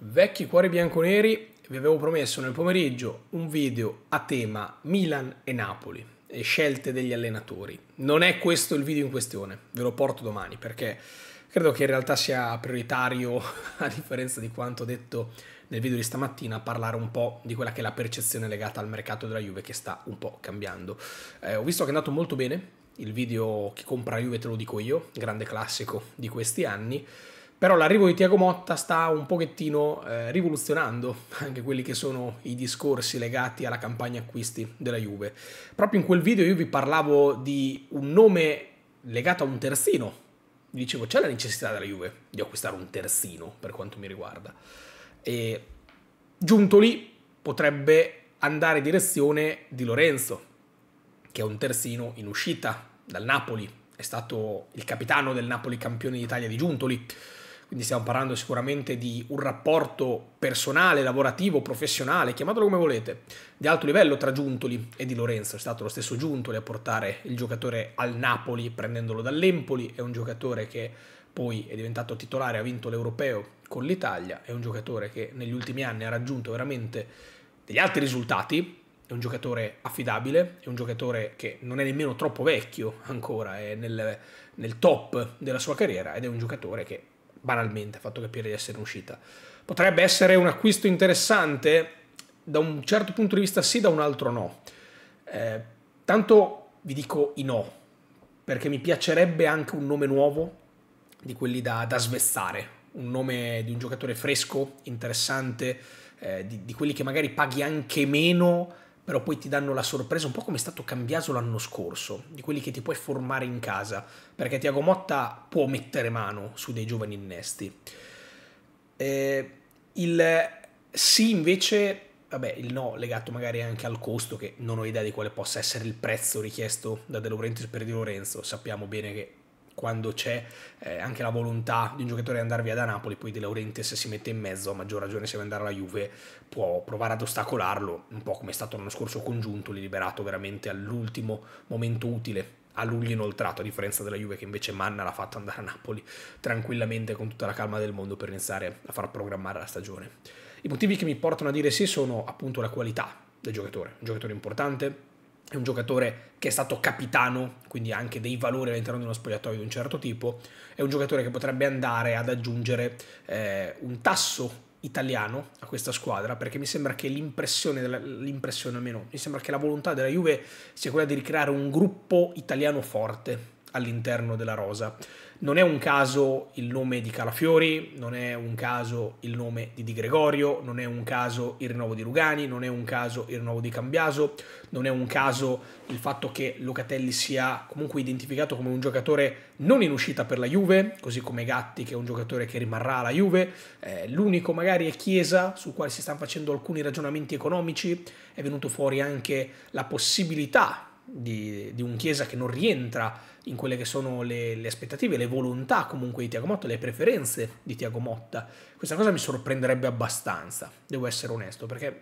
Vecchi cuori bianconeri, vi avevo promesso nel pomeriggio un video a tema Milan e Napoli e scelte degli allenatori. Non è questo il video in questione, ve lo porto domani perché credo che in realtà sia prioritario, a differenza di quanto detto nel video di stamattina, parlare un po' di quella che è la percezione legata al mercato della Juve che sta un po' cambiando. Eh, ho visto che è andato molto bene il video Chi compra Juve te lo dico io, grande classico di questi anni. Però l'arrivo di Tiago Motta sta un pochettino eh, rivoluzionando anche quelli che sono i discorsi legati alla campagna acquisti della Juve. Proprio in quel video io vi parlavo di un nome legato a un terzino. Vi dicevo, c'è la necessità della Juve di acquistare un terzino per quanto mi riguarda. E giunto lì potrebbe andare in direzione di Lorenzo, che è un terzino in uscita dal Napoli. È stato il capitano del Napoli campione d'Italia di Giuntoli quindi stiamo parlando sicuramente di un rapporto personale, lavorativo, professionale, chiamatelo come volete, di alto livello tra Giuntoli e Di Lorenzo. È stato lo stesso Giuntoli a portare il giocatore al Napoli prendendolo dall'Empoli, è un giocatore che poi è diventato titolare, ha vinto l'Europeo con l'Italia, è un giocatore che negli ultimi anni ha raggiunto veramente degli alti risultati, è un giocatore affidabile, è un giocatore che non è nemmeno troppo vecchio ancora, è nel, nel top della sua carriera ed è un giocatore che banalmente, fatto capire di essere uscita. Potrebbe essere un acquisto interessante, da un certo punto di vista sì, da un altro no. Eh, tanto vi dico i no, perché mi piacerebbe anche un nome nuovo, di quelli da, da svezzare, un nome di un giocatore fresco, interessante, eh, di, di quelli che magari paghi anche meno però poi ti danno la sorpresa, un po' come è stato cambiato l'anno scorso, di quelli che ti puoi formare in casa, perché Tiago Motta può mettere mano su dei giovani innesti. Eh, il sì invece, vabbè, il no legato magari anche al costo, che non ho idea di quale possa essere il prezzo richiesto da De Laurentiis per Di Lorenzo, sappiamo bene che quando c'è eh, anche la volontà di un giocatore di andare via da Napoli, poi De Laurenti se si mette in mezzo, a maggior ragione se deve andare alla Juve, può provare ad ostacolarlo, un po' come è stato l'anno scorso congiunto, lì liberato veramente all'ultimo momento utile a luglio inoltrato, a differenza della Juve che invece Manna l'ha fatto andare a Napoli tranquillamente con tutta la calma del mondo per iniziare a far programmare la stagione. I motivi che mi portano a dire sì sono appunto la qualità del giocatore, un giocatore importante, è un giocatore che è stato capitano, quindi ha anche dei valori all'interno di uno spogliatoio di un certo tipo, è un giocatore che potrebbe andare ad aggiungere eh, un tasso italiano a questa squadra perché mi sembra che l'impressione, l'impressione almeno, mi sembra che la volontà della Juve sia quella di ricreare un gruppo italiano forte all'interno della rosa. Non è un caso il nome di Calafiori, non è un caso il nome di Di Gregorio, non è un caso il rinnovo di Lugani, non è un caso il rinnovo di Cambiaso, non è un caso il fatto che Locatelli sia comunque identificato come un giocatore non in uscita per la Juve, così come Gatti che è un giocatore che rimarrà alla Juve, eh, l'unico magari è Chiesa sul quale si stanno facendo alcuni ragionamenti economici, è venuto fuori anche la possibilità di, di, un Chiesa che non rientra in quelle che sono le, le aspettative, le volontà comunque di Tiago Motta, le preferenze di Tiago Motta. Questa cosa mi sorprenderebbe abbastanza, devo essere onesto, perché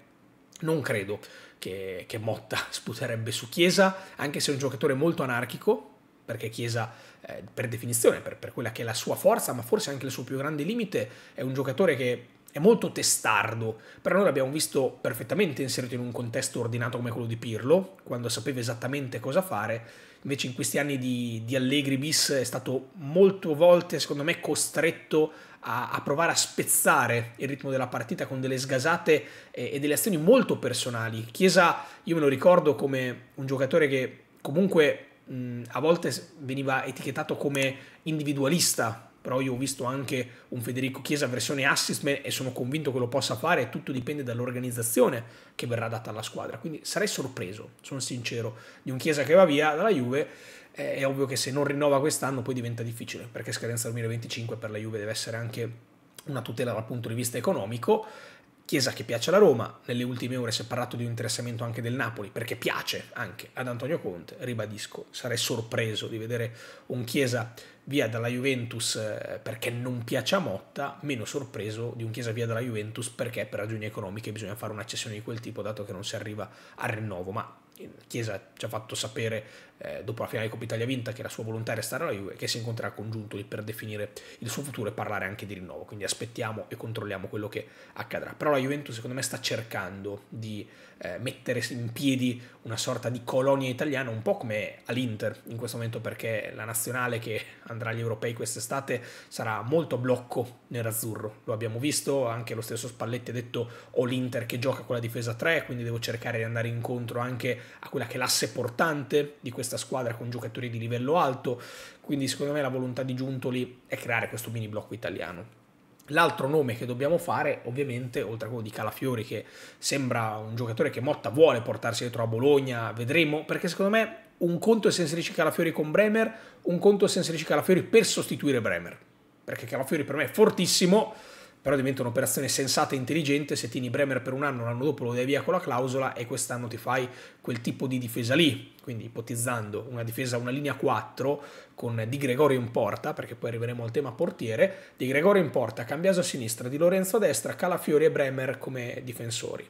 non credo che, che Motta sputerebbe su Chiesa, anche se è un giocatore molto anarchico, perché Chiesa eh, per definizione, per, per quella che è la sua forza, ma forse anche il suo più grande limite, è un giocatore che è molto testardo, però noi l'abbiamo visto perfettamente inserito in un contesto ordinato come quello di Pirlo, quando sapeva esattamente cosa fare, invece in questi anni di, di Allegri bis è stato molte volte, secondo me, costretto a, a, provare a spezzare il ritmo della partita con delle sgasate e, e delle azioni molto personali. Chiesa, io me lo ricordo come un giocatore che comunque mh, a volte veniva etichettato come individualista però io ho visto anche un Federico Chiesa versione assist man e sono convinto che lo possa fare, tutto dipende dall'organizzazione che verrà data alla squadra, quindi sarei sorpreso, sono sincero, di un Chiesa che va via dalla Juve, è ovvio che se non rinnova quest'anno poi diventa difficile, perché scadenza 2025 per la Juve deve essere anche una tutela dal punto di vista economico Chiesa che piace alla Roma, nelle ultime ore si è parlato di un interessamento anche del Napoli, perché piace anche ad Antonio Conte, ribadisco, sarei sorpreso di vedere un Chiesa via dalla Juventus eh, perché non piace a Motta, meno sorpreso di un Chiesa via dalla Juventus perché per ragioni economiche bisogna fare una cessione di quel tipo, dato che non si arriva al rinnovo, ma eh, Chiesa ci ha fatto sapere eh, dopo la finale Coppa Italia vinta, che la sua volontà è restare alla Juve, che si incontrerà con Giuntoli per definire il suo futuro e parlare anche di rinnovo. Quindi aspettiamo e controlliamo quello che accadrà. Però la Juventus secondo me sta cercando di eh, mettere in piedi una sorta di colonia italiana, un po' come all'Inter in questo momento, perché la nazionale che andrà agli europei quest'estate sarà molto a blocco nerazzurro. Lo abbiamo visto, anche lo stesso Spalletti ha detto ho l'Inter che gioca con la difesa 3, quindi devo cercare di andare incontro anche a quella che è l'asse portante di questa questa squadra con giocatori di livello alto, quindi secondo me la volontà di Giuntoli è creare questo mini blocco italiano. L'altro nome che dobbiamo fare, ovviamente, oltre a quello di Calafiori, che sembra un giocatore che Motta vuole portarsi dietro a Bologna, vedremo, perché secondo me un conto è se inserisci Calafiori con Bremer, un conto è se inserisci Calafiori per sostituire Bremer, perché Calafiori per me è fortissimo, però diventa un'operazione sensata e intelligente se tieni Bremer per un anno, l'anno dopo lo dai via con la clausola e quest'anno ti fai quel tipo di difesa lì, quindi ipotizzando una difesa, una linea 4 con Di Gregorio in porta, perché poi arriveremo al tema portiere, Di Gregorio in porta, Cambiaso a sinistra, Di Lorenzo a destra, Calafiori e Bremer come difensori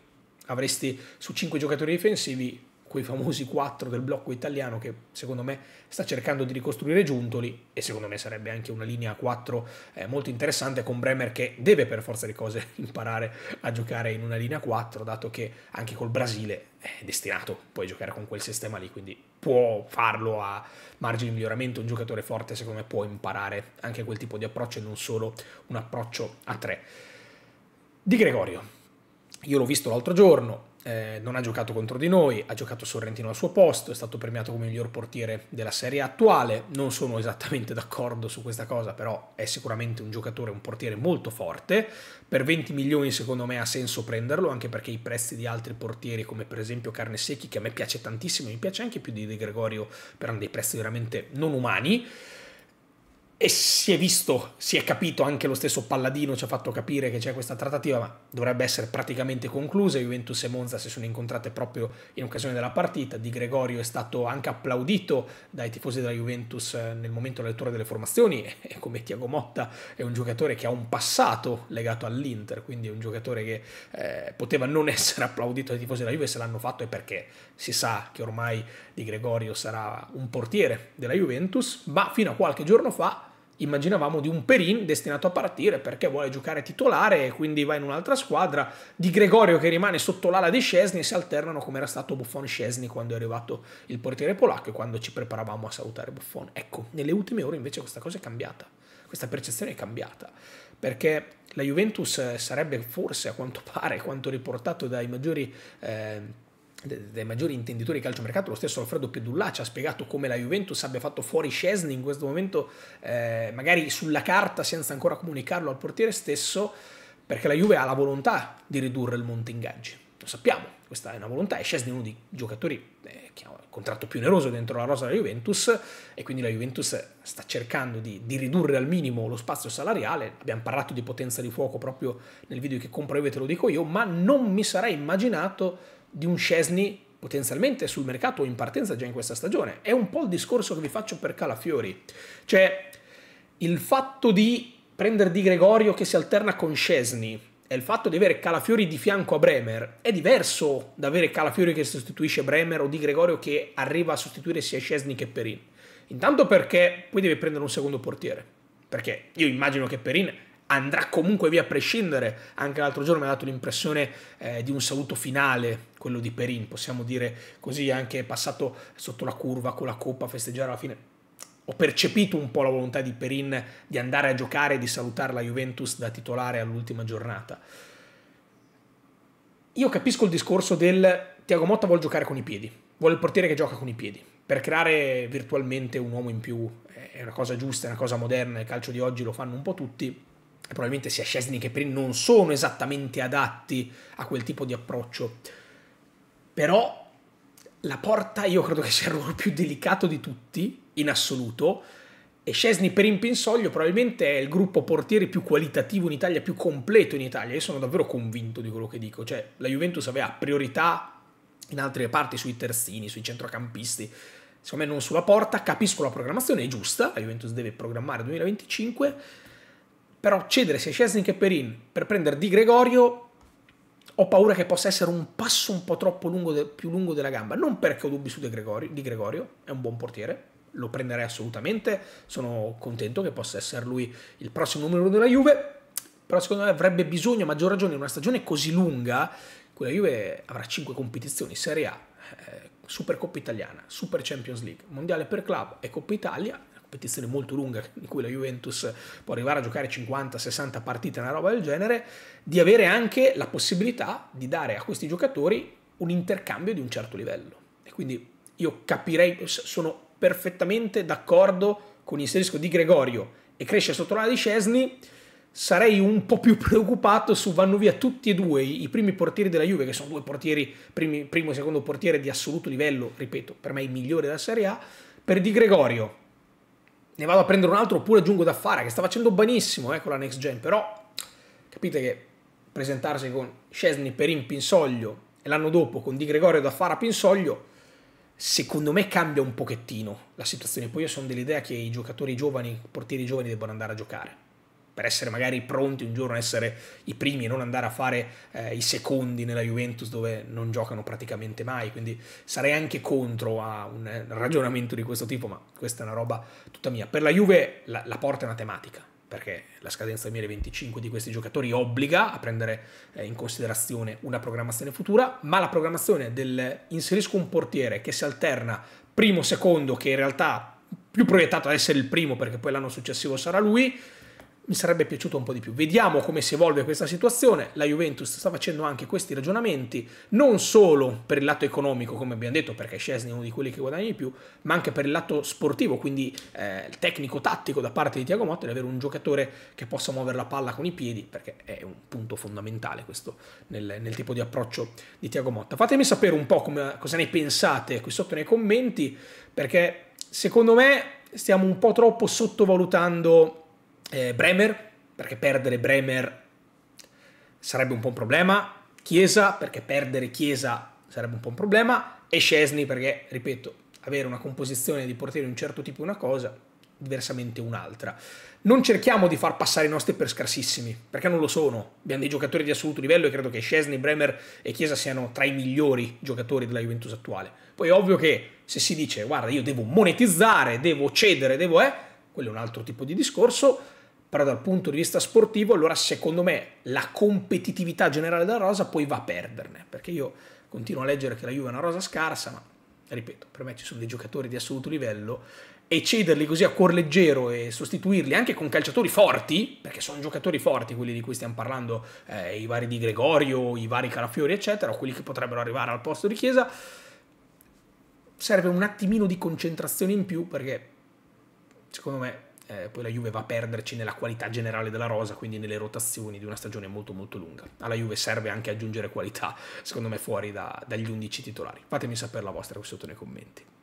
avresti su 5 giocatori difensivi quei famosi quattro del blocco italiano che secondo me sta cercando di ricostruire Giuntoli e secondo me sarebbe anche una linea 4 eh, molto interessante con Bremer che deve per forza di cose imparare a giocare in una linea 4 dato che anche col Brasile è destinato poi a giocare con quel sistema lì quindi può farlo a margine di miglioramento un giocatore forte secondo me può imparare anche quel tipo di approccio e non solo un approccio a 3 di Gregorio io l'ho visto l'altro giorno, eh, non ha giocato contro di noi, ha giocato Sorrentino al suo posto, è stato premiato come miglior portiere della serie attuale, non sono esattamente d'accordo su questa cosa, però è sicuramente un giocatore, un portiere molto forte, per 20 milioni secondo me ha senso prenderlo, anche perché i prezzi di altri portieri come per esempio Carne Secchi, che a me piace tantissimo, mi piace anche più di De Gregorio, però hanno dei prezzi veramente non umani, e si è visto, si è capito, anche lo stesso Palladino ci ha fatto capire che c'è questa trattativa, ma dovrebbe essere praticamente conclusa. Juventus e Monza si sono incontrate proprio in occasione della partita. Di Gregorio è stato anche applaudito dai tifosi della Juventus eh, nel momento della lettura delle formazioni e come Tiago Motta è un giocatore che ha un passato legato all'Inter, quindi è un giocatore che eh, poteva non essere applaudito dai tifosi della Juve se l'hanno fatto è perché si sa che ormai Di Gregorio sarà un portiere della Juventus, ma fino a qualche giorno fa immaginavamo di un Perin destinato a partire perché vuole giocare titolare e quindi va in un'altra squadra, di Gregorio che rimane sotto l'ala di Scesni e si alternano come era stato Buffon Scesni quando è arrivato il portiere polacco e quando ci preparavamo a salutare Buffon. Ecco, nelle ultime ore invece questa cosa è cambiata, questa percezione è cambiata, perché la Juventus sarebbe forse a quanto pare, quanto riportato dai maggiori... Eh, dei maggiori intenditori di calciomercato, lo stesso Alfredo Pedulla ci ha spiegato come la Juventus abbia fatto fuori Scesni in questo momento, eh, magari sulla carta senza ancora comunicarlo al portiere stesso, perché la Juve ha la volontà di ridurre il monte ingaggi. Lo sappiamo, questa è una volontà e Scesni è uno dei giocatori eh, che ha il contratto più oneroso dentro la rosa della Juventus e quindi la Juventus sta cercando di, di ridurre al minimo lo spazio salariale, abbiamo parlato di potenza di fuoco proprio nel video che compro e ve te lo dico io, ma non mi sarei immaginato di un Scesni potenzialmente sul mercato o in partenza già in questa stagione. È un po' il discorso che vi faccio per Calafiori. Cioè, il fatto di prendere Di Gregorio che si alterna con Scesni e il fatto di avere Calafiori di fianco a Bremer è diverso da avere Calafiori che sostituisce Bremer o Di Gregorio che arriva a sostituire sia Scesni che Perin. Intanto perché poi deve prendere un secondo portiere. Perché io immagino che Perin andrà comunque via a prescindere. Anche l'altro giorno mi ha dato l'impressione eh, di un saluto finale, quello di Perin, possiamo dire così, anche passato sotto la curva con la coppa a festeggiare la fine. Ho percepito un po' la volontà di Perin di andare a giocare e di salutare la Juventus da titolare all'ultima giornata. Io capisco il discorso del Tiago Motta vuole giocare con i piedi, vuole il portiere che gioca con i piedi. Per creare virtualmente un uomo in più è una cosa giusta, è una cosa moderna, il calcio di oggi lo fanno un po' tutti probabilmente sia Scesni che Perin non sono esattamente adatti a quel tipo di approccio. Però la porta io credo che sia il ruolo più delicato di tutti, in assoluto, e Scesni per Pinsoglio probabilmente è il gruppo portieri più qualitativo in Italia, più completo in Italia. Io sono davvero convinto di quello che dico, cioè la Juventus aveva priorità in altre parti sui terzini, sui centrocampisti. Secondo me non sulla porta, capisco la programmazione è giusta, la Juventus deve programmare 2025 però cedere sia Szczesnik che Perin per prendere Di Gregorio ho paura che possa essere un passo un po' troppo lungo de, più lungo della gamba. Non perché ho dubbi su De Gregorio, Di Gregorio, è un buon portiere, lo prenderei assolutamente, sono contento che possa essere lui il prossimo numero della Juve, però secondo me avrebbe bisogno, a maggior ragione, in una stagione così lunga, quella Juve avrà 5 competizioni, Serie A, eh, Supercoppa Italiana, Super Champions League, Mondiale per Club e Coppa Italia, competizione molto lunga in cui la Juventus può arrivare a giocare 50-60 partite, una roba del genere, di avere anche la possibilità di dare a questi giocatori un intercambio di un certo livello. E quindi io capirei, sono perfettamente d'accordo con il serisco di Gregorio e cresce sotto la di Scesni, sarei un po' più preoccupato su vanno via tutti e due i primi portieri della Juve, che sono due portieri, primi, primo e secondo portiere di assoluto livello, ripeto, per me i migliori della Serie A, per Di Gregorio, ne vado a prendere un altro oppure aggiungo da fare, che sta facendo benissimo ecco eh, la next gen, però capite che presentarsi con Scesni per in Pinsoglio e l'anno dopo con Di Gregorio da fare a Pinsoglio, secondo me cambia un pochettino la situazione. Poi io sono dell'idea che i giocatori giovani, i portieri giovani debbano andare a giocare per essere magari pronti un giorno a essere i primi e non andare a fare eh, i secondi nella Juventus dove non giocano praticamente mai, quindi sarei anche contro a un eh, ragionamento di questo tipo, ma questa è una roba tutta mia. Per la Juve la, la porta è una tematica, perché la scadenza 2025 di questi giocatori obbliga a prendere eh, in considerazione una programmazione futura, ma la programmazione del inserisco un portiere che si alterna primo-secondo, che in realtà più proiettato ad essere il primo perché poi l'anno successivo sarà lui, mi sarebbe piaciuto un po' di più. Vediamo come si evolve questa situazione. La Juventus sta facendo anche questi ragionamenti, non solo per il lato economico, come abbiamo detto, perché Scesni è uno di quelli che guadagna di più, ma anche per il lato sportivo, quindi eh, tecnico-tattico da parte di Tiago Motta, di avere un giocatore che possa muovere la palla con i piedi, perché è un punto fondamentale questo nel, nel tipo di approccio di Tiago Motta. Fatemi sapere un po' come, cosa ne pensate qui sotto nei commenti, perché secondo me stiamo un po' troppo sottovalutando eh, Bremer, perché perdere Bremer sarebbe un po' un problema, Chiesa, perché perdere Chiesa sarebbe un po' un problema, e Scesni perché, ripeto, avere una composizione di portiere di un certo tipo è una cosa, diversamente un'altra. Non cerchiamo di far passare i nostri per scarsissimi, perché non lo sono. Abbiamo dei giocatori di assoluto livello e credo che Scesni, Bremer e Chiesa siano tra i migliori giocatori della Juventus attuale. Poi è ovvio che se si dice, guarda, io devo monetizzare, devo cedere, devo... Eh, quello è un altro tipo di discorso, però dal punto di vista sportivo allora secondo me la competitività generale della rosa poi va a perderne, perché io continuo a leggere che la Juve è una rosa scarsa, ma ripeto, per me ci sono dei giocatori di assoluto livello e cederli così a cuor leggero e sostituirli anche con calciatori forti, perché sono giocatori forti quelli di cui stiamo parlando, eh, i vari di Gregorio, i vari Calafiori, eccetera, quelli che potrebbero arrivare al posto di Chiesa, serve un attimino di concentrazione in più perché secondo me eh, poi la Juve va a perderci nella qualità generale della rosa, quindi nelle rotazioni di una stagione molto molto lunga. Alla Juve serve anche aggiungere qualità, secondo me, fuori da, dagli 11 titolari. Fatemi sapere la vostra qui sotto nei commenti.